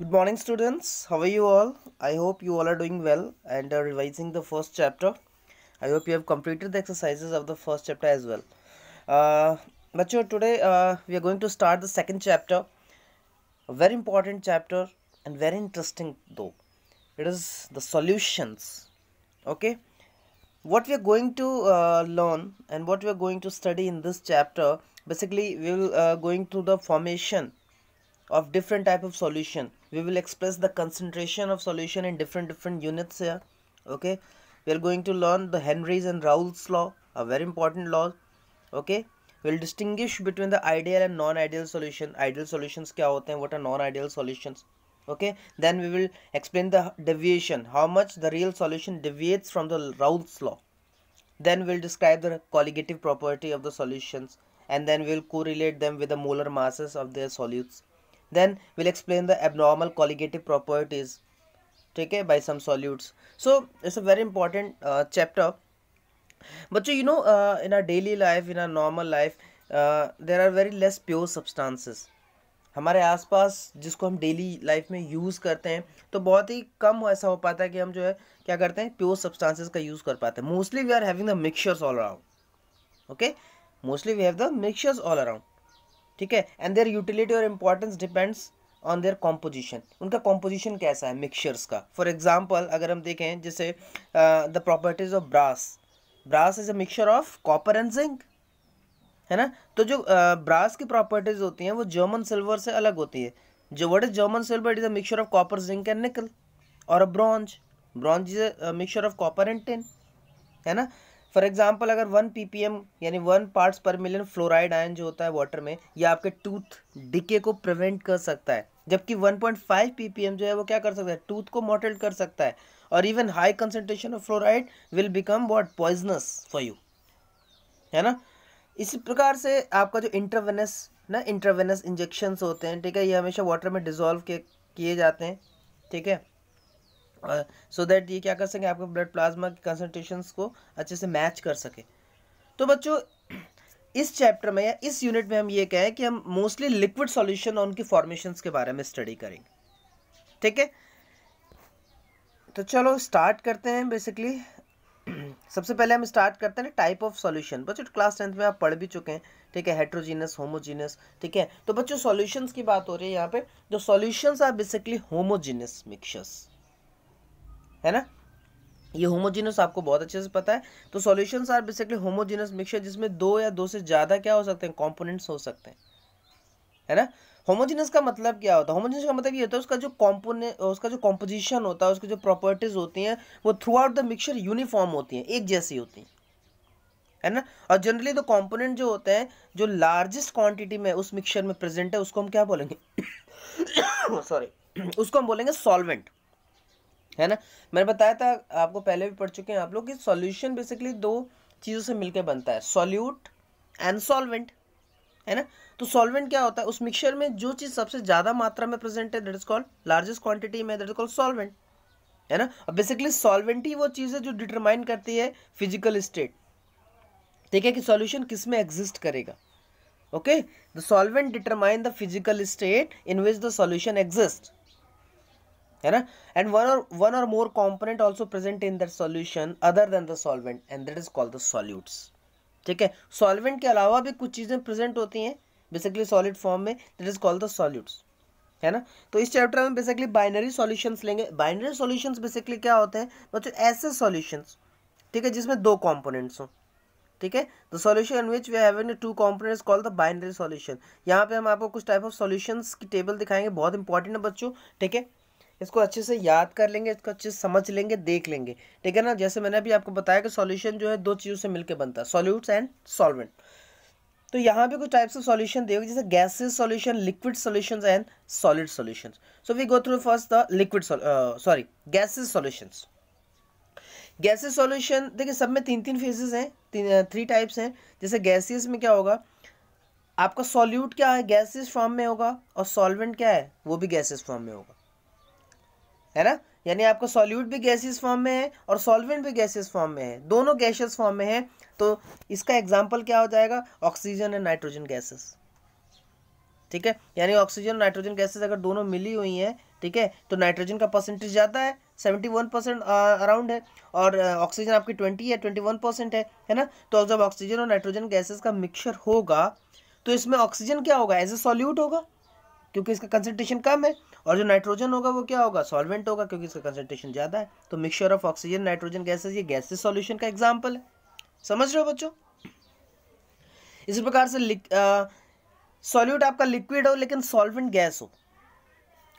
good morning students how are you all i hope you all are doing well and are revising the first chapter i hope you have completed the exercises of the first chapter as well uh, but sure today uh, we are going to start the second chapter a very important chapter and very interesting though it is the solutions okay what we are going to uh, learn and what we are going to study in this chapter basically we will uh, going through the formation of different type of solution we will express the concentration of solution in different different units here okay we are going to learn the henry's and raoult's law a very important law okay we'll distinguish between the ideal and non-ideal solution ideal solutions kya hote what are non-ideal solutions okay then we will explain the deviation how much the real solution deviates from the raoult's law then we'll describe the colligative property of the solutions and then we'll correlate them with the molar masses of their solutes then will explain the abnormal colligative properties ठीक है by some solutes so it's a very important chapter बच्चों you know in our daily life in our normal life there are very less pure substances हमारे आस पास जिसको हम daily life में use करते हैं तो बहुत ही कम ऐसा हो पाता है कि हम जो है क्या करते हैं प्योर सब्सटांसिस का यूज़ कर पाते हैं mostly we are having the mixtures all around okay mostly we have the mixtures all around ठीक है एंड देयर यूटिलिटी और importance depends on their composition उनका कॉम्पोजिशन कैसा है मिक्सचर्स का फॉर एग्जाम्पल अगर हम देखें जैसे the properties of brass brass is a mixture of copper and zinc है ना तो जो ब्रास uh, की प्रॉपर्टीज़ होती हैं वो जर्मन सिल्वर से अलग होती है जो what is German silver is a mixture of copper zinc and nickel और a bronze bronze is a mixture of copper and tin है ना फॉर एग्जाम्पल अगर वन पी पी एम यानी वन पार्ट्स पर मिलियन फ्लोराइड आयन जो होता है water में ये आपके टूथ डिके को प्रिवेंट कर सकता है जबकि 1.5 एम जो है वो क्या कर सकता है टूथ को मॉटल कर सकता है और even high concentration of fluoride will become what poisonous for you है ना इसी प्रकार से आपका जो इंटरवेनस ना इंटरवेनस इंजेक्शन्स होते हैं ठीक है ये हमेशा वाटर में डिजोल्व किए जाते हैं ठीक है सो दैट ये क्या कर सकें आपके ब्लड प्लाज्मा की कंसनट्रेशन को अच्छे से मैच कर सके तो बच्चों इस चैप्टर में या इस यूनिट में हम ये कहें कि हम मोस्टली लिक्विड सॉल्यूशन और उनकी फॉर्मेशंस के बारे में स्टडी करेंगे ठीक है तो चलो स्टार्ट करते हैं बेसिकली सबसे पहले हम स्टार्ट करते हैं टाइप ऑफ सॉल्यूशन बच्चों क्लास टेंथ में आप पढ़ भी चुके हैं ठीक है हेट्रोजीनस होमोजीनस ठीक है तो बच्चों सॉल्यूशंस की बात हो रही है यहाँ पे जो solutions are basically homogeneous mixtures है ना ये होमोजीनस आपको बहुत अच्छे से पता है तो solutions are basically homogeneous mixture जिसमें दो या दो से ज़्यादा क्या हो सकते हैं कॉम्पोनेंट्स हो सकते हैं है ना होमोजीनस का मतलब क्या होता है होमोजीनस का मतलब ये होता है उसका जो कॉम्पोने उसका जो कॉम्पोजिशन होता है उसकी जो प्रॉपर्टीज़ होती हैं वो throughout the mixture uniform होती हैं एक जैसी होती हैं है ना और जनरली तो कॉम्पोनेंट जो होते हैं जो लार्जेस्ट क्वांटिटी में उस मिक्सचर में प्रेजेंट है उसको हम क्या बोलेंगे सॉरी उसको हम बोलेंगे सॉल्वेंट है ना मैंने बताया था आपको पहले भी पढ़ चुके हैं आप लोग कि सॉल्यूशन बेसिकली दो चीज़ों से मिलकर बनता है सॉल्यूट एंड सॉल्वेंट है ना तो सॉल्वेंट क्या होता है उस मिक्सचर में जो चीज़ सबसे ज़्यादा मात्रा में प्रेजेंट है that is called largest quantity में दैट इज कॉल्ड सॉल्वेंट है ना अब बेसिकली सॉल्वेंट ही वो चीज़ है जो डिटरमाइन करती है फिजिकल स्टेट ठीक है कि सॉल्यूशन किस में एग्जिस्ट करेगा okay the solvent determine the physical state in which the solution exist है ना एंड वन और वन और more component also present in that solution other than the solvent and that is called the solutes ठीक है solvent के अलावा भी कुछ चीज़ें प्रेजेंट होती हैं बेसिकली सॉलिड फॉर्म में that is called the solutes है ना तो इस चैप्टर में बेसिकली बाइनरी सॉल्यूशंस लेंगे बाइनरी सॉल्यूशंस बेसिकली क्या होते हैं बच्चों ऐसे सॉल्यूशंस ठीक है जिसमें दो कॉम्पोनेंट्स हों ठीक है the solution which we have two components call the binary solution यहाँ पे हम आपको कुछ टाइप ऑफ सॉल्यूशंस की टेबल दिखाएंगे बहुत इंपॉर्टेंट है बच्चों ठीक है इसको अच्छे से याद कर लेंगे इसको अच्छे से समझ लेंगे देख लेंगे ठीक है ना जैसे मैंने अभी आपको बताया कि सॉल्यूशन जो है दो चीज़ों से मिलकर बनता है सॉल्यूट्स एंड सॉल्वेंट तो यहाँ पे कुछ टाइप्स ऑफ सॉल्यूशन देखे जैसे gases solution liquid solutions and solid solutions so we go through first the liquid sorry gases solutions gases solution देखिए सब में तीन तीन फेजेस हैं थ्री टाइप्स हैं जैसे गैसेज में क्या होगा आपका सॉल्यूट क्या है गैसेज फॉर्म में होगा और सॉल्वेंट क्या है वो भी गैसेज फॉर्म में होगा है ना यानी आपका सॉल्यूट भी गैसेस फॉर्म में है और सॉल्वेंट भी गैसेस फॉर्म में है दोनों गैसेस फॉर्म में है तो इसका एग्जाम्पल क्या हो जाएगा ऑक्सीजन एंड नाइट्रोजन गैसेस ठीक है यानी ऑक्सीजन नाइट्रोजन गैसेस अगर दोनों मिली हुई हैं ठीक है तो नाइट्रोजन का परसेंटेज ज़्यादा है सेवेंटी वन परसेंट अराउंड है और ऑक्सीजन आपकी ट्वेंटी है ट्वेंटी वन परसेंट है है ना तो जब ऑक्सीजन और नाइट्रोजन गैसेस का मिक्सचर होगा तो इसमें ऑक्सीजन क्या होगा एज ए सॉल्यूट होगा क्योंकि इसका कंसनट्रेशन कम है और जो नाइट्रोजन होगा वो क्या होगा सॉल्वेंट होगा क्योंकि इसका कंसेंट्रेशन ज़्यादा है तो mixture of oxygen nitrogen gases ये गैसेज सॉल्यूशन का एग्जाम्पल है समझ रहे हो बच्चों इसी प्रकार से सॉल्यूट आपका लिक्विड हो लेकिन सॉल्वेंट गैस हो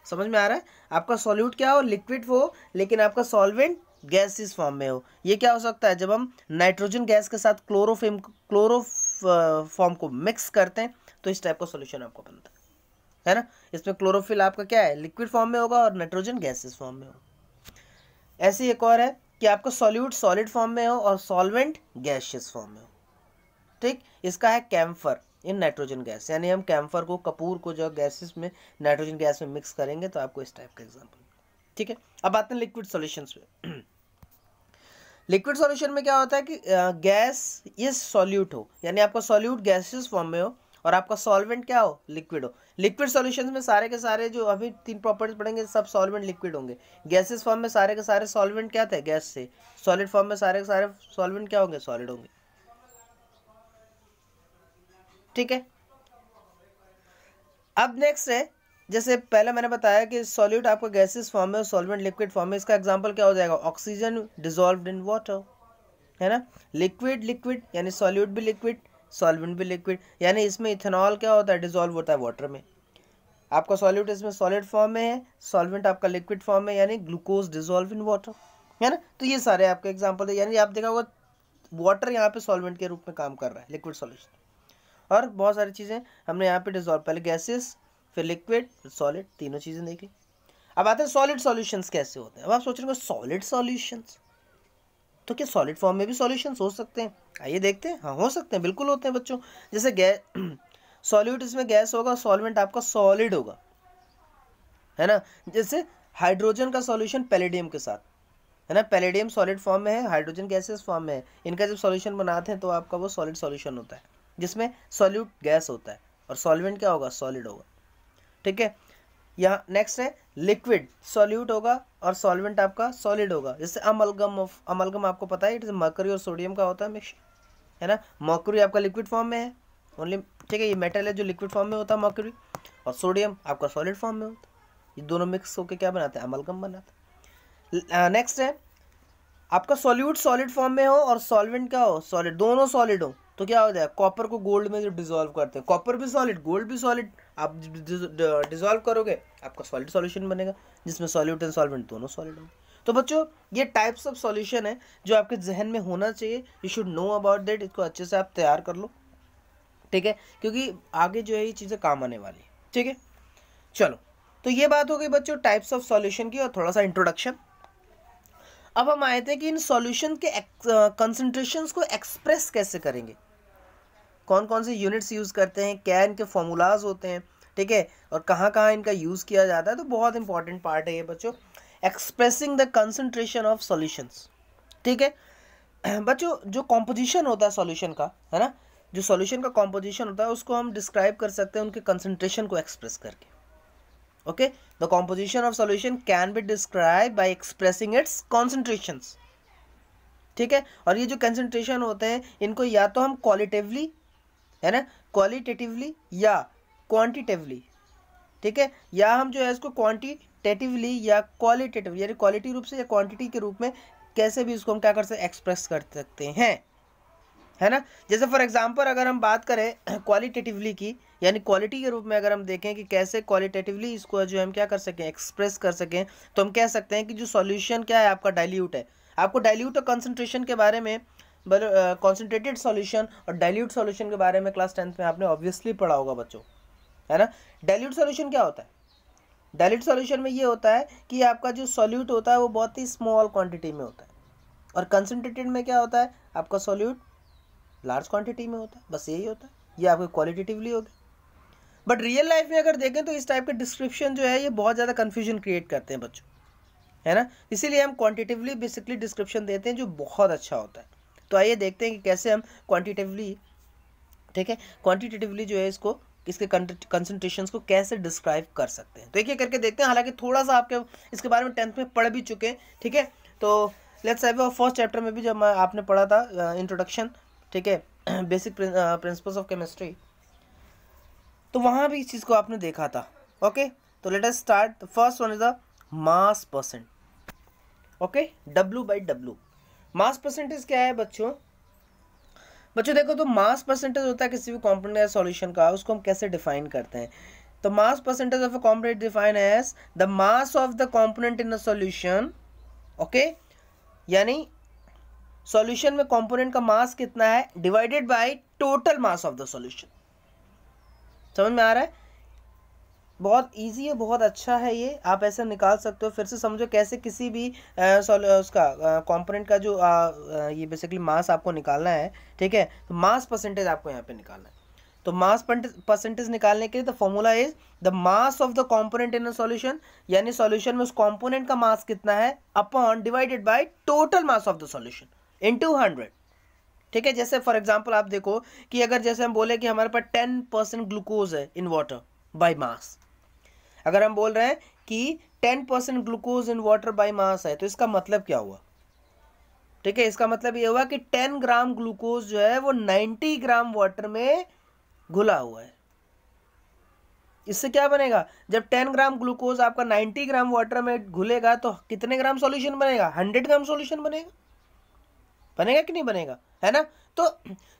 समझ में आ रहा है आपका सॉल्यूट क्या हो लिक्विड हो लेकिन आपका सॉल्वेंट गैस इस फॉर्म में हो ये क्या हो सकता है जब हम नाइट्रोजन गैस के साथ क्लोरोफिम क्लोरो फॉर्म को मिक्स करते हैं तो इस टाइप का सोल्यूशन आपको बनता है है ना इसमें क्लोरोफिल आपका क्या है लिक्विड फॉर्म में होगा और नाइट्रोजन गैसेस फॉर्म में होगा ऐसे एक और है कि आपका सॉल्यूट सॉलिड फॉर्म में हो और सॉल्वेंट गैशियस फॉर्म में हो ठीक इसका है कैम्फर इन नाइट्रोजन गैस यानी हम कैम्फर को कपूर को जो गैसेस में नाइट्रोजन गैस में मिक्स करेंगे तो आपको इस टाइप का एग्जाम्पल ठीक है अब आते हैं लिक्विड सोल्यूशन पे लिक्विड सॉल्यूशन में क्या होता है कि गैस इज सॉल्यूट हो यानी आपका सॉल्यूट गैसेस फॉर्म में हो और आपका सॉल्वेंट क्या हो लिक्विड हो लिक्विड सॉल्यूशन में सारे के सारे जो अभी तीन प्रॉपर्टीज पढ़ेंगे सब सॉल्वेंट लिक्विड होंगे गैसेस फॉर्म में सारे के सारे सॉल्वेंट क्या थे गैस से सॉलिड फॉर्म में सारे के सारे सॉल्वेंट क्या होंगे सॉलिड होंगे ठीक है अब नेक्स्ट है जैसे पहले मैंने बताया कि सॉल्यूट आपका गैसेस फॉर्म में और सॉल्वेंट लिक्विड फॉर्म में इसका एग्जाम्पल क्या हो जाएगा ऑक्सीजन डिजोल्व इन वाटर है ना लिक्विड लिक्विड यानी सॉल्यूट भी लिक्विड सॉल्वेंट भी लिक्विड यानी इसमें इथेनॉल क्या होता है डिजोल्व होता है वाटर में आपका सॉल्यूट इसमें सॉलिड फॉर्म में है सॉल्वेंट आपका लिक्विड फॉर्म में यानी ग्लूकोज डिजोल्व इन वाटर है ना तो ये सारे आपके एग्जाम्पल है यानी आप देखा होगा वाटर यहाँ पे सॉल्वेंट के रूप में काम कर रहा है लिक्विड सॉल्यूशन और बहुत सारी चीज़ें हमने यहाँ पे डिजोल्व पहले गैसेस फिर लिक्विड फिर सॉलिड तीनों चीज़ें देखी अब आते हैं सॉलिड सॉल्यूशंस कैसे होते हैं अब आप सोच रहे हो सॉलिड सॉल्यूशंस तो क्या सॉलिड फॉर्म में भी सॉल्यूशंस हो सकते हैं आइए देखते हैं हाँ हो सकते हैं बिल्कुल होते हैं बच्चों जैसे गैस सॉल्यूट इसमें गैस होगा सॉल्वेंट आपका सॉलिड होगा है ना जैसे हाइड्रोजन का सॉल्यूशन पैलेडियम के साथ है ना पैलेडियम सॉलिड फॉर्म में है हाइड्रोजन गैसेस फॉर्म में है इनका जब सॉल्यूशन बनाते हैं तो आपका वो सॉलिड सॉल्यूशन होता है जिसमें सॉल्यूट गैस होता है और सॉल्वेंट क्या होगा सॉलिड होगा ठीक है यहाँ नेक्स्ट है लिक्विड सॉल्यूट होगा और सॉल्वेंट आपका सॉलिड होगा जैसे अमलगम ऑफ अमलगम आपको पता है इट इज़ मकरी और सोडियम का होता है मिक्स है ना मकरी आपका लिक्विड फॉर्म में है ओनली ठीक है ये मेटल है जो लिक्विड फॉर्म में होता है मकरी और सोडियम आपका सॉलिड फॉर्म में होता है ये दोनों मिक्स होकर क्या बनाते हैं अमलगम बनाते हैं नेक्स्ट है आपका सॉल्यूट सॉलिड फॉर्म में हो और सॉल्वेंट क्या हो सॉलिड दोनों सॉलिड हो तो क्या हो जाए कॉपर को गोल्ड में जब डिजोल्व करते हैं कॉपर भी सॉलिड गोल्ड भी सॉलिड आप डिजोल्व करोगे आपका सॉलिड सॉल्यूशन बनेगा जिसमें सॉल्यूट एंड सॉल्वेंट दोनों सॉलिड होंगे तो बच्चों ये टाइप्स ऑफ सॉल्यूशन है जो आपके जहन में होना चाहिए you should know about that इसको अच्छे से आप तैयार कर लो ठीक है क्योंकि आगे जो है ये चीज़ें काम आने वाली है ठीक है चलो तो ये बात हो गई बच्चों टाइप्स ऑफ सॉल्यूशन की और थोड़ा सा इंट्रोडक्शन अब हम आए थे कि इन सॉल्यूशन के कंसनट्रेशन को एक्सप्रेस कैसे करेंगे कौन कौन से यूनिट्स यूज़ करते हैं क्या इनके फॉर्मूलाज होते हैं ठीक है और कहाँ कहाँ इनका यूज़ किया जाता है तो बहुत इंपॉर्टेंट पार्ट है ये बच्चों expressing the concentration of solutions ठीक है बच्चों जो कॉम्पोजिशन होता है सोल्यूशन का है ना जो सोल्यूशन का कॉम्पोजिशन होता है उसको हम डिस्क्राइब कर सकते हैं उनके कंसनट्रेशन को एक्सप्रेस करके okay the composition of solution can be describe by expressing its concentration ठीक है और ये जो कंसनट्रेशन होते हैं इनको या तो हम क्वालिटिवली है ना क्वालिटेटिवली या क्वांटिटेटिवली ठीक है या हम जो है इसको क्वांटिटेटिवली या क्वालिटेटिव यानी क्वालिटी रूप से या क्वांटिटी के रूप में कैसे भी उसको हम क्या कर सकते एक्सप्रेस कर सकते हैं है ना जैसे फॉर एग्जांपल अगर हम बात करें क्वालिटेटिवली की यानी क्वालिटी के रूप में अगर हम देखें कि कैसे क्वालिटेटिवली इसको जो हम क्या कर सकें एक्सप्रेस कर सकें तो हम कह सकते हैं कि जो सॉल्यूशन क्या है आपका डाइल्यूट है आपको डाइल्यूट और कंसनट्रेशन के बारे में कॉन्सेंट्रेटेड सॉल्यूशन uh, और डाइल्यूट सॉल्यूशन के बारे में क्लास टेंथ में आपने ऑब्वियसली पढ़ा होगा बच्चों है ना डाइल्यूट सॉल्यूशन क्या होता है डाइल्यूट सॉल्यूशन में ये होता है कि आपका जो सॉल्यूट होता है वो बहुत ही स्मॉल क्वांटिटी में होता है और कंसनट्रेटेड में क्या होता है आपका सॉल्यूट लार्ज क्वांटिटी में होता है बस यही होता है ये आपके क्वालिटेटिवली हो गया बट रियल लाइफ में अगर देखें तो इस टाइप के डिस्क्रिप्शन जो है ये बहुत ज़्यादा कन्फ्यूजन क्रिएट करते हैं बच्चों है ना इसीलिए हम क्वांटिटिवली बेसिकली डिस्क्रिप्शन देते हैं जो बहुत अच्छा होता है तो आइए देखते हैं कि कैसे हम क्वान्टिटेटिवली ठीक है क्वान्टिटेटिवली जो है इसको इसके कंसनट्रेशन को कैसे डिस्क्राइब कर सकते हैं तो एक एक करके देखते हैं हालांकि थोड़ा सा आपके इसके बारे में टेंथ में पढ़ भी चुके हैं ठीक है तो लेट्स हैव फर्स्ट चैप्टर में भी जब आपने पढ़ा था इंट्रोडक्शन ठीक है बेसिक प्रिंसिपल्स ऑफ केमिस्ट्री तो वहाँ भी इस चीज़ को आपने देखा था ओके तो late S start first one is the mass percent okay W by W mass percentage क्या है बच्चों बच्चों देखो तो मास परसेंटेज होता है किसी भी कॉम्पोनेंट या सॉल्यूशन का उसको हम कैसे डिफाइन करते हैं तो mass percentage of a component define as the mass of the component in a solution okay यानी सॉल्यूशन में कॉम्पोनेंट का मास कितना है divided by total mass of the solution समझ में आ रहा है बहुत इजी है बहुत अच्छा है ये आप ऐसे निकाल सकते हो फिर से समझो कैसे किसी भी सॉल उसका कंपोनेंट का जो आ, ये बेसिकली मास आपको निकालना है ठीक है तो मास परसेंटेज आपको यहाँ पे निकालना है तो मास परसेंटेज निकालने के लिए the formula is the mass of the component in a solution यानी सॉल्यूशन में उस कॉम्पोनेंट का मास कितना है upon divided by total mass of the solution in hundred ठीक है जैसे फॉर एग्जाम्पल आप देखो कि अगर जैसे हम बोले कि हमारे पास टेन परसेंट ग्लूकोज है इन वाटर बाई मास अगर हम बोल रहे हैं कि ten percent glucose in water by mass है तो इसका मतलब क्या हुआ ठीक है इसका मतलब ये हुआ कि टेन ग्राम ग्लूकोज जो है वो नाइन्टी ग्राम वाटर में घुला हुआ है इससे क्या बनेगा जब 10 ग्राम ग्लूकोज आपका 90 ग्राम वाटर में घुलेगा तो कितने ग्राम सॉल्यूशन बनेगा 100 ग्राम सॉल्यूशन बनेगा बनेगा कि नहीं बनेगा है ना तो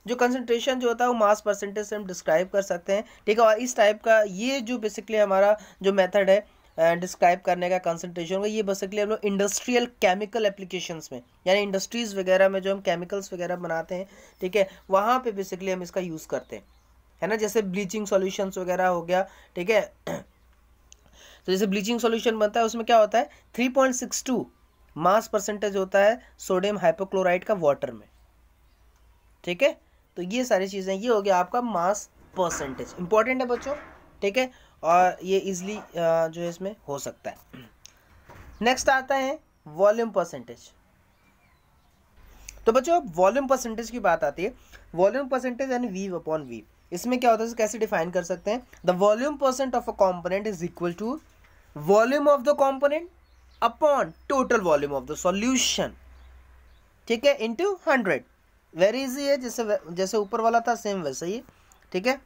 जो कंसनट्रेशन जो होता है वो मास परसेंटेज से हम डिस्क्राइब कर सकते हैं ठीक है और इस टाइप का ये जो बेसिकली हमारा जो मेथड है डिस्क्राइब करने का कंसनट्रेशन का ये बेसिकली हम लोग इंडस्ट्रियल केमिकल एप्लीकेशंस में यानी इंडस्ट्रीज़ वगैरह में जो हम केमिकल्स वगैरह बनाते हैं ठीक है वहाँ पर बेसिकली हम इसका यूज़ करते हैं है ना जैसे ब्लीचिंग सॉल्यूशंस वगैरह हो गया ठीक है तो जैसे ब्लीचिंग सोल्यूशन बनता है उसमें क्या होता है three point six two mass percentage होता है सोडियम हाइपोक्लोराइड का वाटर में ठीक है तो ये सारी चीज़ें ये हो गया आपका मास परसेंटेज इंपॉर्टेंट है बच्चों ठीक है और ये इजली जो है इसमें हो सकता है नेक्स्ट आता है वॉल्यूम परसेंटेज तो बच्चों अब वॉल्यूम परसेंटेज की बात आती है वॉल्यूम परसेंटेज यानी वीव अपॉन वीव इसमें क्या होता है कैसे डिफाइन कर सकते हैं the volume percent of a component is equal to volume of the component upon total volume of the solution ठीक है इंटू हंड्रेड वेरी इजी है जैसे जैसे ऊपर वाला था सेम वैसे ही ठीक है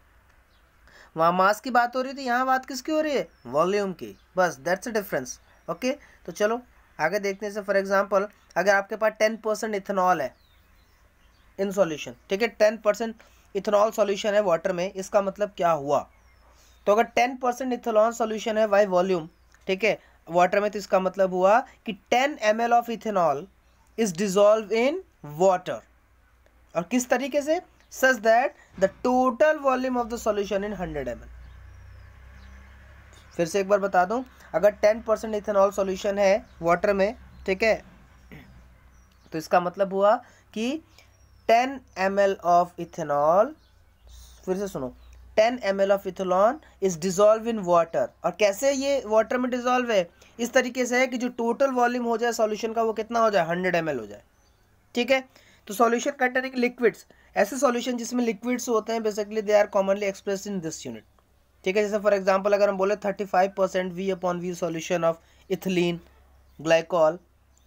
वहाँ मास की बात हो रही थी यहाँ बात किसकी हो रही है वॉल्यूम की बस दैट्स अ डिफरेंस ओके तो चलो आगे देखने से फॉर एग्जांपल अगर आपके पास टेन परसेंट इथेनॉल है इन सॉल्यूशन ठीक है टेन परसेंट इथेनॉल सॉल्यूशन है वाटर में इसका मतलब क्या हुआ तो अगर टेन परसेंट इथेनॉल सॉल्यूशन है बाई वॉल्यूम ठीक है वाटर में तो इसका मतलब हुआ कि ten m of ethanol is dissolve in water और किस तरीके से such that the total volume of the solution in hundred m फिर से एक बार बता दूं अगर टेन परसेंट इथेनॉल सॉल्यूशन है वाटर में ठीक है तो इसका मतलब हुआ कि ten m l of ethanol फिर से सुनो ten m l of ethanol is dissolve in water और कैसे ये वाटर में डिजॉल्व है इस तरीके से है कि जो टोटल वॉल्यूम हो जाए सॉल्यूशन का वो कितना हो जाए हंड्रेड एम हो जाए ठीक है तो सॉल्यूशन कंटेनिंग लिक्विड्स ऐसे सॉल्यूशन जिसमें लिक्विड्स होते हैं basically they are commonly express in this unit ठीक है जैसे फॉर एग्जांपल अगर हम बोले thirty five percent v upon v solution of ethylene glycol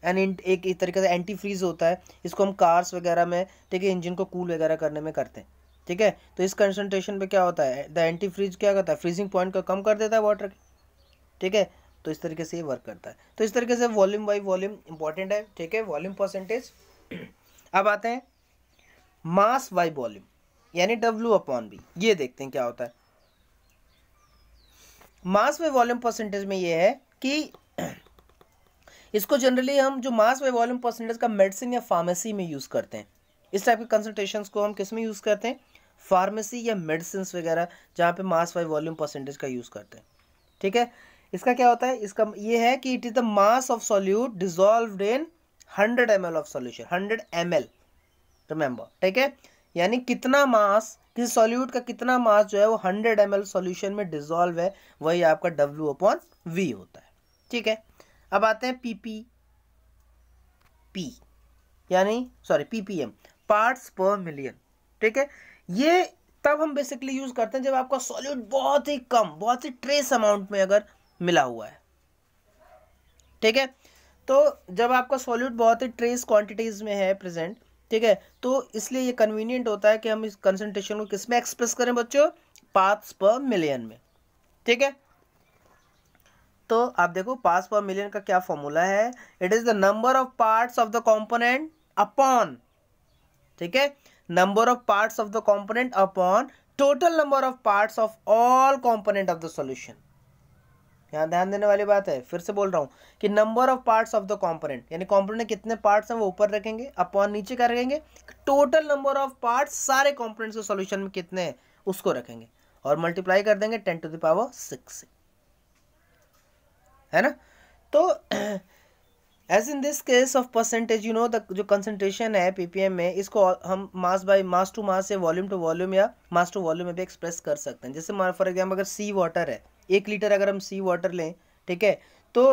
and एक इस तरीके से एंटी फ्रीज होता है इसको हम कार्स वगैरह में ठीक है इंजन को कूल वगैरह करने में करते हैं ठीक है तो इस कंसनट्रेशन पर क्या होता है द एंटी फ्रीज क्या करता है फ्रीजिंग पॉइंट को कम कर देता है वाटर ठीक है तो इस तरीके से ये वर्क करता है तो इस तरीके से वॉल्यूम बाई वॉल्यूम इंपॉर्टेंट है ठीक है वॉल्यूम परसेंटेज अब आते हैं मास बाई वॉल्यूम यानी डब्ल्यू अपॉन बी ये देखते हैं क्या होता है मास बाई वॉल्यूम परसेंटेज में ये है कि इसको जनरली हम जो मास बाई वॉल्यूम परसेंटेज का मेडिसिन या फार्मेसी में यूज़ करते हैं इस टाइप के कंसल्टेशन को हम किस में यूज़ करते हैं फार्मेसी या मेडिसिन वगैरह जहाँ पे मास बाई वॉल्यूम परसेंटेज का यूज़ करते हैं ठीक है इसका क्या होता है इसका ये है कि it is the mass of solute dissolve in hundred m of solution hundred m l remember ठीक है यानी कितना मास किस सॉल्यूट का कितना मास जो है वो हंड्रेड एम एल सोल्यूशन में डिजोल्व है वही आपका डब्ल्यू अपॉन वी होता है ठीक है अब आते हैं पी पी पी यानी sorry p P m parts पर मिलियन ठीक है ये तब हम बेसिकली यूज़ करते हैं जब आपका सॉल्यूट बहुत ही कम बहुत ही ट्रेस अमाउंट में अगर मिला हुआ है ठीक है तो जब आपका सॉल्यूट बहुत ही ट्रेस क्वांटिटीज़ में है प्रेजेंट ठीक है तो इसलिए ये कन्वीनियंट होता है कि हम इस कंसनट्रेशन को किस में एक्सप्रेस करें बच्चों पार्ट्स पर मिलियन में ठीक है तो आप देखो पार्ट्स पर मिलियन का क्या फॉर्मूला है it is the number of parts of the component upon ठीक है number of parts of the component upon total number of parts of all component of the solution यहाँ ध्यान देने वाली बात है फिर से बोल रहा हूँ कि number of parts of the component यानी कॉम्पोनेंट कितने पार्ट्स हैं वो ऊपर रखेंगे अपॉन नीचे का रखेंगे टोटल नंबर ऑफ पार्ट्स सारे कॉम्पोनेंट्स के सॉल्यूशन में कितने हैं उसको रखेंगे और मल्टीप्लाई कर देंगे ten to the power six है ना तो as in this case of percentage you know the जो कंसनट्रेशन है पीपीएम में इसको हम mass by mass to mass से वॉल्यूम टू वॉल्यूम या मास टू वॉल्यूम में भी एक्सप्रेस कर सकते हैं जैसे फॉर एग्जाम्पल अगर सी वाटर है एक लीटर अगर हम सी वाटर लें ठीक है तो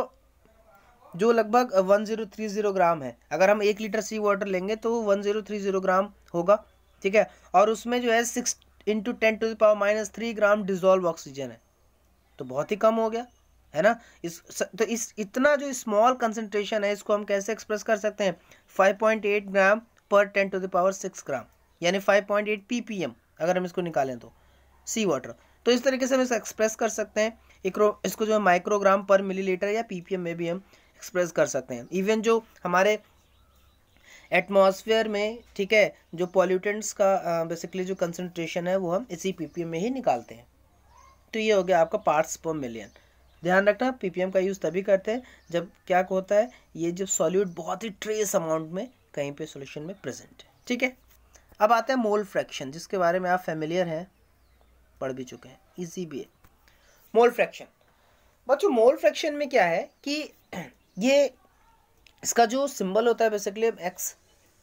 जो लगभग one zero three zero gram है अगर हम एक लीटर सी वाटर लेंगे तो one zero three zero gram होगा ठीक है और उसमें जो है six into ten to the power minus three gram dissolve oxygen है तो बहुत ही कम हो गया है ना इस तो इस इतना जो स्मॉल कंसनट्रेशन है इसको हम कैसे एक्सप्रेस कर सकते हैं eight gram per ten to the power six gram यानी पी एम अगर हम इसको निकालें तो सी वाटर तो इस तरीके से हम इसको एक्सप्रेस कर सकते हैं इक्रो इसको जो है माइक्रोग्राम पर मिलीलीटर या पीपीएम में भी हम एक्सप्रेस कर सकते हैं इवन जो हमारे एटमॉस्फेयर में ठीक है जो पॉल्यूटेंट्स का बेसिकली जो कंसनट्रेशन है वो हम इसी पीपीएम में ही निकालते हैं तो ये हो गया आपका पार्ट्स पर मिलियन ध्यान रखना पीपीएम का यूज़ तभी करते हैं जब क्या होता है ये जब सॉल्यूट बहुत ही ट्रेस अमाउंट में कहीं पे सॉल्यूशन में प्रेजेंट है ठीक है अब आता है मोल फ्रैक्शन जिसके बारे में आप फेमिलियर हैं पढ़ भी चुके हैं इजी भी है मोल फ्रैक्शन बच्चों मोल फ्रैक्शन में क्या है कि ये इसका जो सिंबल होता है बेसिकली हम एक्स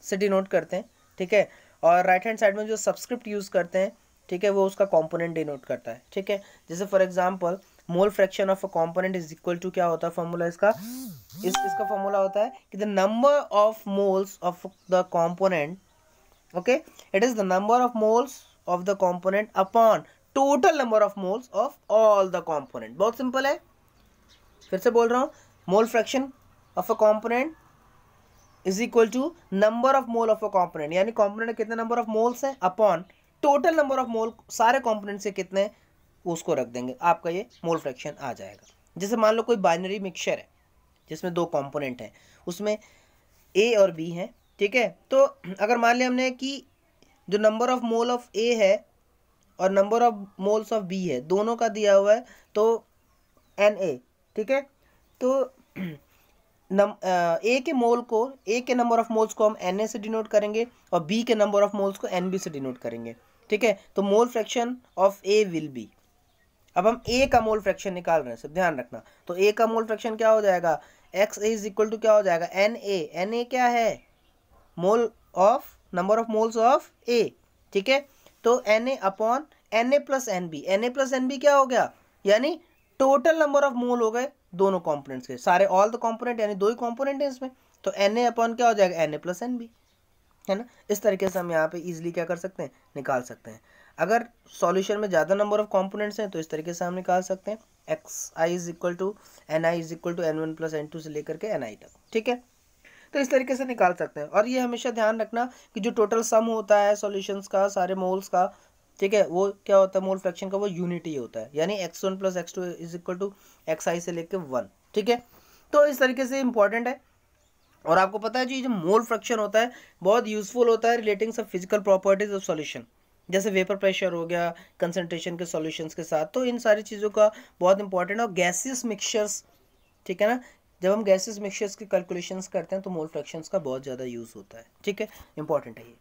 से डिनोट करते हैं ठीक है और राइट हैंड साइड में जो सब्सक्रिप्ट यूज़ करते हैं ठीक है वो उसका कॉम्पोनेंट डिनोट करता है ठीक है जैसे for example mole fraction of a component is equal to क्या होता है फॉर्मूला इसका इस इसका फॉर्मूला होता है कि the number of moles of the component okay it is the number of moles of the component upon total number of moles of all the component बहुत सिंपल है फिर से बोल रहा हूँ mole fraction of a component is equal to number of mole of a component यानी component कितने number of moles हैं upon total number of mole सारे कॉम्पोनेंट से कितने उसको रख देंगे आपका ये मोल फ्रैक्शन आ जाएगा जैसे मान लो कोई बाइनरी मिक्सचर है जिसमें दो कॉम्पोनेंट हैं उसमें ए और बी हैं ठीक है तो अगर मान लिया हमने कि जो number of mole of A है और number of moles of B है दोनों का दिया हुआ है तो एन ए ठीक है तो नम ए के मोल को ए के नंबर ऑफ मोल्स को हम एन ए से डिनोट करेंगे और बी के नंबर ऑफ मोल्स को एन बी से डिनोट करेंगे ठीक है तो mole fraction of A will be अब हम ए का मोल फ्रैक्शन निकाल रहे हैं सब ध्यान रखना तो ए का मोल फ्रैक्शन क्या हो जाएगा x A is equal to क्या हो जाएगा एन ए एन ए क्या है mole of number of moles of A ठीक है तो n A upon n A plus n B n A plus n B क्या हो गया यानी टोटल नंबर ऑफ मोल हो गए दोनों कॉम्पोनेंट्स के सारे ऑल द कॉम्पोनेंट यानी दो ही कॉम्पोनेंट हैं इसमें तो एन ए अपॉन क्या हो जाएगा n A plus n B है ना इस तरीके से हम यहाँ पे इजीली क्या कर सकते हैं निकाल सकते हैं अगर सॉल्यूशन में ज़्यादा नंबर ऑफ कॉम्पोनेंट्स हैं तो इस तरीके से हम निकाल सकते हैं x i is equal to n i is equal to n one plus n two से लेकर के एन आई तक ठीक है तो इस तरीके से निकाल सकते हैं और ये हमेशा ध्यान रखना कि जो टोटल सम होता है सॉल्यूशंस का सारे मोल्स का ठीक है वो क्या होता है मोल फ्रैक्शन का वो यूनिटी होता है यानी x one plus x two is equal to x i से लेके वन ठीक है तो इस तरीके से इंपॉर्टेंट है और आपको पता है जी जो मोल फ्रैक्शन होता है बहुत यूजफुल होता है रिलेटिंग सब फिजिकल प्रॉपर्टीज ऑफ सॉल्यूशन जैसे वेपर प्रेशर हो गया कंसनट्रेशन के सॉल्यूशंस के साथ तो इन सारी चीज़ों का बहुत इंपॉर्टेंट है और गैसियस मिक्सचर्स ठीक है ना जब हम गैसेस मिक्सचर्स की कैलकुलेशंस करते हैं तो मोल फ्रैक्शंस का बहुत ज़्यादा यूज़ होता है ठीक है इंपॉर्टेंट है ये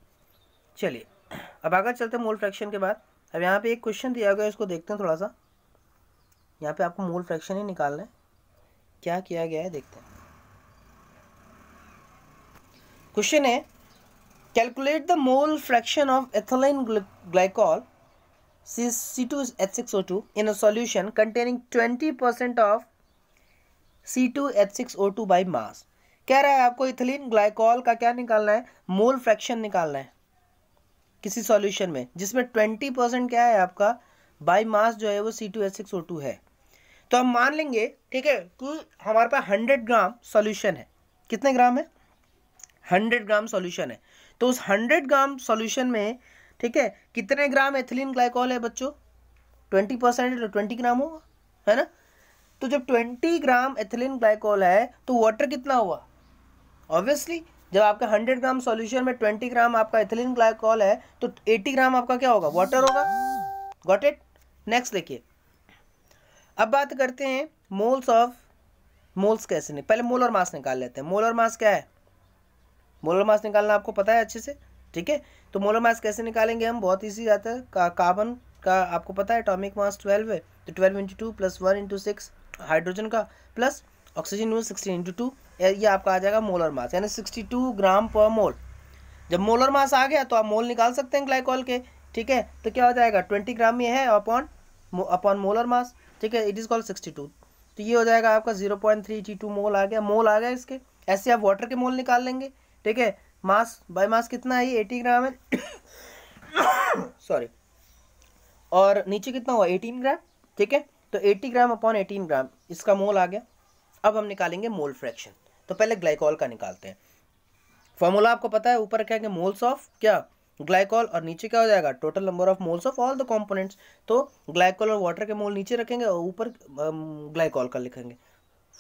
चलिए अब आगे चलते हैं मोल फ्रैक्शन के बाद अब यहाँ पे एक क्वेश्चन दिया गया है इसको देखते हैं थोड़ा सा यहाँ पे आपको मोल फ्रैक्शन ही निकालना है क्या किया गया है देखते हैं क्वेश्चन है calculate the mole fraction of ethylene glycol C C two H six O two in a solution containing twenty percent of C two H six O two by mass कह रहा है आपको इथिलीन ग्लाइकोल का क्या निकालना है mole fraction निकालना है किसी सॉल्यूशन में जिसमें ट्वेंटी परसेंट क्या है आपका बाई मास जो है वो C two H six O two है तो हम मान लेंगे ठीक है कि हमारे पास हंड्रेड ग्राम सॉल्यूशन है कितने ग्राम है हंड्रेड ग्राम सॉल्यूशन है तो उस हंड्रेड ग्राम सॉल्यूशन में ठीक है कितने ग्राम एथिलीन ग्लाइकॉल है बच्चों ट्वेंटी परसेंट तो ट्वेंटी ग्राम होगा है ना तो जब 20 ग्राम एथिलीन ग्लाइकोल है तो वाटर कितना हुआ ऑब्वियसली जब आपका 100 ग्राम सॉल्यूशन में 20 ग्राम आपका एथिलीन ग्लाइकोल है तो 80 ग्राम आपका क्या होगा वाटर होगा गॉट इट नेक्स्ट देखिए अब बात करते हैं मोल्स ऑफ मोल्स कैसे नहीं पहले मोल और मास निकाल लेते हैं मोल और मास क्या है मोल और मास निकालना आपको पता है अच्छे से ठीक है तो मोलर मास कैसे निकालेंगे हम बहुत ईजी आता है का, कार्बन का आपको पता है एटॉमिक मास ट्वेल्व है तो twelve into two plus one into six hydrogen का plus oxygen use sixty into two ये आपका आ जाएगा मोलर मास यानी सिक्सटी टू ग्राम पर मोल जब मोलर मास आ गया तो आप मोल निकाल सकते हैं ग्लाइकॉल के ठीक है तो क्या हो जाएगा ट्वेंटी ग्राम ये है अपॉन अपॉन मोलर मास ठीक है it is called sixty two तो ये हो जाएगा आपका जीरो पॉइंट थ्री टी टू मोल आ गया मोल आ गया इसके ऐसे आप वाटर के मोल निकाल लेंगे ठीक है मास बाय मास कितना है ये एटी ग्राम है सॉरी और नीचे कितना हुआ एटीन ग्राम ठीक है तो 80 ग्राम अपॉन 18 ग्राम इसका मोल आ गया अब हम निकालेंगे मोल फ्रैक्शन तो पहले ग्लाइकॉल का निकालते हैं फॉर्मूला आपको पता है ऊपर क्या मोल्स ऑफ क्या ग्लाइकॉल और नीचे क्या हो जाएगा total number of moles of all the components तो ग्लाइकॉल और वाटर के मोल नीचे रखेंगे और ऊपर ग्लाइकॉल का लिखेंगे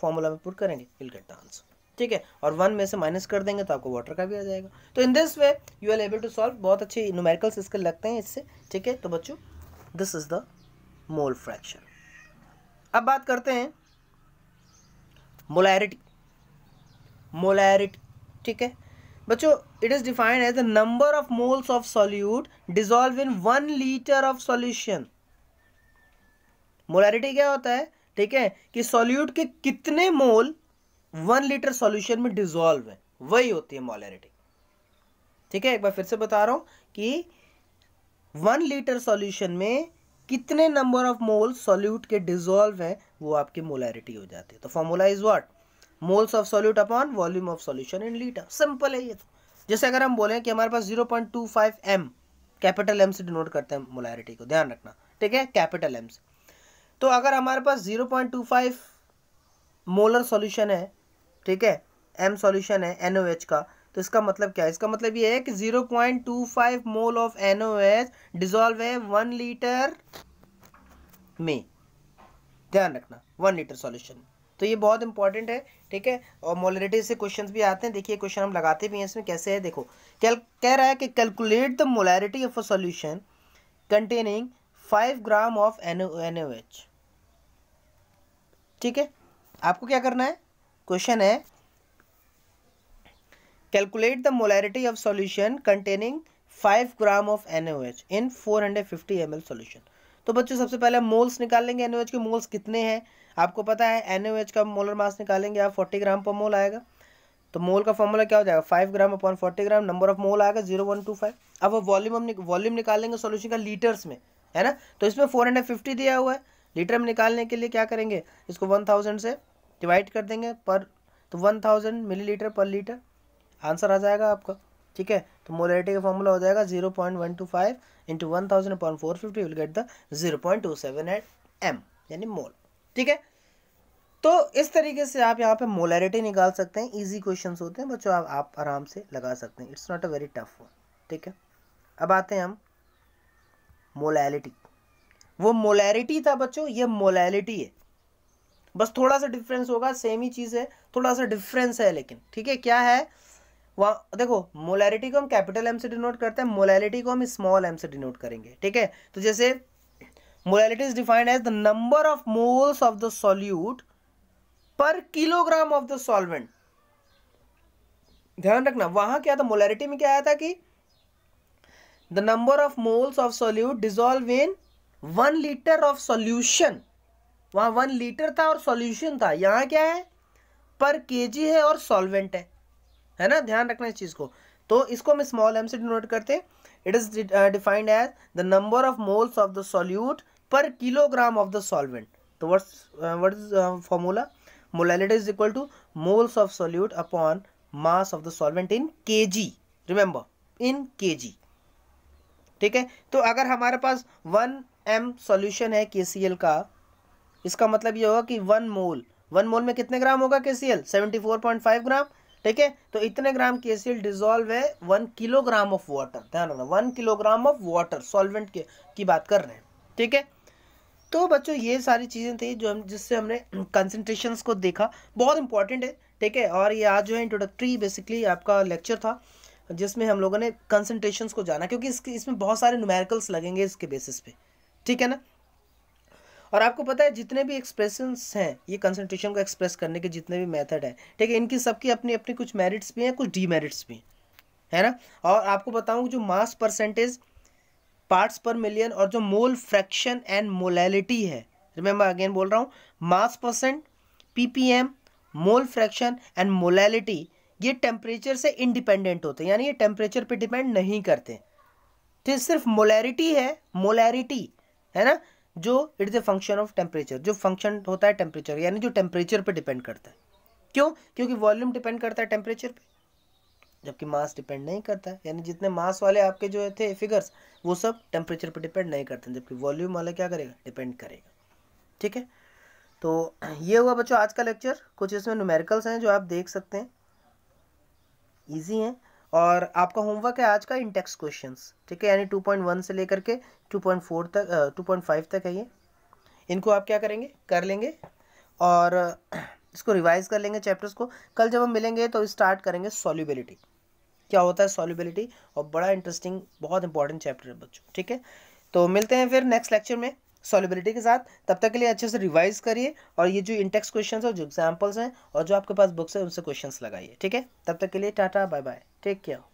फॉर्मूला में पुट करेंगे विल गेट द आंसर ठीक है और वन में से माइनस कर देंगे तो आपको वाटर का भी आ जाएगा तो in this way you are able to solve बहुत अच्छे न्यूमेरिकल्स इसके लगते हैं इससे ठीक है तो बच्चों this is the mole fraction अब बात करते हैं मोलैरिटी मोलैरिटी ठीक है बच्चों it is defined as the number of moles of solute dissolve in one litre of solution molarity क्या होता है ठीक है कि सॉल्यूट के कितने मोल वन लीटर सॉल्यूशन में डिजोल्व है वही होती है मोलैरिटी ठीक है एक बार फिर से बता रहा हूं कि वन लीटर सॉल्यूशन में कितने नंबर ऑफ मोल सॉल्यूट के डिजोल्व हैं वो आपकी मोलैरिटी हो जाती है तो formula is what moles of solute upon volume of solution in litre simple है ये तो जैसे अगर हम बोलें कि हमारे पास 0.25 एम कैपिटल एम से डिनोट करते हैं मोलैरिटी को ध्यान रखना ठीक है कैपिटल एम से तो अगर हमारे पास 0.25 मोलर सोल्यूशन है ठीक है एम सोल्यूशन है एनओएच का तो इसका मतलब क्या है इसका मतलब ये है कि 0.25 मोल ऑफ एनओएच डिजोल्व है वन लीटर में ध्यान रखना वन लीटर सॉल्यूशन तो ये बहुत इंपॉर्टेंट है ठीक है और मोलरिटी से क्वेश्चंस भी आते हैं देखिए क्वेश्चन हम लगाते भी हैं इसमें कैसे है देखो क्या कह रहा है कि calculate the molarity of a solution containing five gram of N H ठीक है आपको क्या करना है क्वेश्चन है calculate the molarity of solution containing five gram of NaOH in 450 ml solution तो बच्चों सबसे पहले मोल्स निकाल लेंगे एन के मोल्स कितने हैं आपको पता है एन का मोलर मास निकालेंगे आप फोर्टी ग्राम पर मोल आएगा तो मोल का फॉर्मूला क्या हो जाएगा five gram upon forty gram number of mole आएगा जीरो वन टू फाइव अब वॉल्यूम हम वॉल्यूम निकालेंगे सोल्यूशन का लीटर्स में है ना तो इसमें फोर हंड्रेड फिफ्टी दिया हुआ है लीटर में निकालने के लिए क्या करेंगे इसको वन थाउजेंड से डिवाइड कर देंगे पर तो वन थाउजेंड मिलीलीटर पर लीटर आंसर आ जाएगा आपका ठीक है तो मोलरिटी का फॉर्मूला हो जाएगा zero point one two five into one thousand point four fifty will get the zero point two seven eight M यानी मोल ठीक है तो इस तरीके से आप यहाँ पे मोलरिटी निकाल सकते हैं इजी क्वेश्चंस होते हैं बच्चों आप, आप आराम से लगा सकते हैं it's not a very tough one ठीक है अब आते हैं हम मोलैलिटी वो मोलैरिटी था बच्चों ये मोलैलिटी है बस थोड़ा सा डिफरेंस होगा सेम ही चीज़ है थोड़ा सा डिफरेंस है लेकिन ठीक है क्या है वहाँ देखो मोलैरिटी को हम कैपिटल एम से डिनोट करते हैं मोलैरिटी को हम स्मॉल एम से डिनोट करेंगे ठीक है तो जैसे molarity is defined as the number of moles of the solute per kilogram of the solvent ध्यान रखना वहां क्या था मोलैरिटी में क्या आया था कि the number of moles of solute dissolve in one litre of solution वहां वन लीटर था और सॉल्यूशन था यहां क्या है पर केजी है और सॉल्वेंट है है ना ध्यान रखना इस चीज़ को तो इसको हम स्मॉल एम से डिनोट करते हैं it is defined as the number of moles of the solute per kilogram of the solvent तो what's what is formula molality is equal to moles of solute upon mass of the solvent in के remember इन के ठीक है तो अगर हमारे पास one M solution है के का इसका मतलब ये होगा कि वन मोल वन मोल में कितने ग्राम होगा K C L seventy four point five gram ठीक है तो इतने ग्राम की एसिड डिजोल्व है वन किलोग्राम ऑफ वाटर ध्यान रखना one kilogram of water solvent के की बात कर रहे हैं ठीक है तो बच्चों ये सारी चीज़ें थी जो हम जिससे हमने कंसनट्रेशन को देखा बहुत इंपॉर्टेंट है ठीक है और ये आज जो है इंट्रोडक्ट्री बेसिकली आपका लेक्चर था जिसमें हम लोगों ने कंसनट्रेशन को जाना क्योंकि इसके इसमें बहुत सारे न्यूमेरिकल्स लगेंगे इसके बेसिस पे ठीक है ना और आपको पता है जितने भी एक्सप्रेशंस हैं ये कंसंट्रेशन को एक्सप्रेस करने के जितने भी मेथड हैं ठीक है इनकी सबकी अपनी अपनी कुछ मेरिट्स भी हैं कुछ डीमेरिट्स भी है ना और आपको बताऊँ जो मास परसेंटेज पार्ट्स पर मिलियन और जो मोल फ्रैक्शन एंड मोलैलिटी है रिमेंबर अगेन बोल रहा हूँ mass percent PPM mole fraction and molality ये टेम्परेचर से इंडिपेंडेंट होते हैं यानी ये टेम्परेचर पे डिपेंड नहीं करते ठीक तो सिर्फ मोलैरिटी है मोलैरिटी है ना जो it is a function of temperature जो फंक्शन होता है टेम्परेचर यानी जो टेम्परेचर पे डिपेंड करता है क्यों क्योंकि वॉल्यूम डिपेंड करता है टेम्परेचर पे जबकि मास डिपेंड नहीं करता है यानी जितने मास वाले आपके जो थे फिगर्स वो सब टेम्परेचर पे डिपेंड नहीं करते जबकि वॉल्यूम वाला क्या करेगा डिपेंड करेगा ठीक है तो ये हुआ बच्चों आज का लेक्चर कुछ इसमें न्यूमेरिकल्स हैं जो आप देख सकते हैं ईजी हैं और आपका होमवर्क है आज का इंटेक्स क्वेश्चंस ठीक है यानी 2.1 से लेकर के 2.4 तक uh, 2.5 तक है ये इनको आप क्या करेंगे कर लेंगे और इसको रिवाइज कर लेंगे चैप्टर्स को कल जब हम मिलेंगे तो स्टार्ट करेंगे सॉल्युबिलिटी क्या होता है सॉल्युबिलिटी और बड़ा इंटरेस्टिंग बहुत इंपॉर्टेंट चैप्टर है बच्चों ठीक है तो मिलते हैं फिर नेक्स्ट लेक्चर में सॉलिबिलिटी के साथ तब तक के लिए अच्छे से रिवाइज करिए और ये जो इंटेक्स क्वेश्चन है जो एग्जाम्पल्स हैं और जो आपके पास बुक्स हैं उनसे क्वेश्चन लगाइए ठीक है तब तक के लिए tata bye bye take care